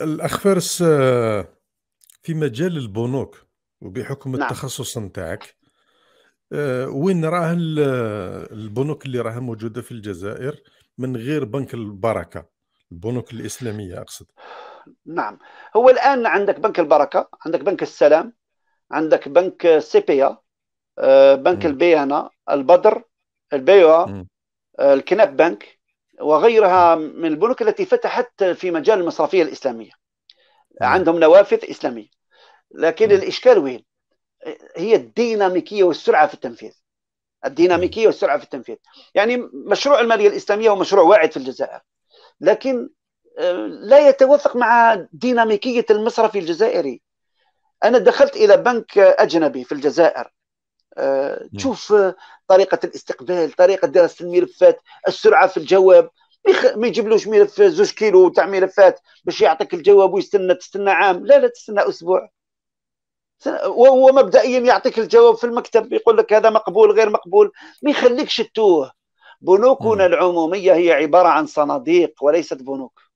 الاخ فارس في مجال البنوك وبحكم نعم. التخصص نتاعك آه، وين راه البنوك اللي راها موجوده في الجزائر من غير بنك البركه البنوك الاسلاميه اقصد نعم هو الان عندك بنك البركه عندك بنك السلام عندك بنك سيبيا آه، بنك البيانه البدر البيوا آه، الكناب بنك وغيرها من البنوك التي فتحت في مجال المصرفيه الاسلاميه نعم. عندهم نوافذ اسلاميه لكن نعم. الاشكال وين هي الديناميكيه والسرعه في التنفيذ الديناميكيه نعم. والسرعه في التنفيذ يعني مشروع الماليه الاسلاميه هو مشروع واعد في الجزائر لكن آه، لا يتوافق مع ديناميكيه المصرفي الجزائري انا دخلت الى بنك اجنبي في الجزائر آه، نعم. تشوف آه، طريقه الاستقبال طريقه دراسه الملفات السرعه في الجواب ما يجيبلوش ملف زوج كيلو تاع ملفات باش يعطيك الجواب ويستنى تستنى عام لا لا تستنى اسبوع وهو مبدئيا يعطيك الجواب في المكتب يقول لك هذا مقبول غير مقبول ما يخليكش تتوه بنوكنا نعم. العموميه هي عباره عن صناديق وليست بنوك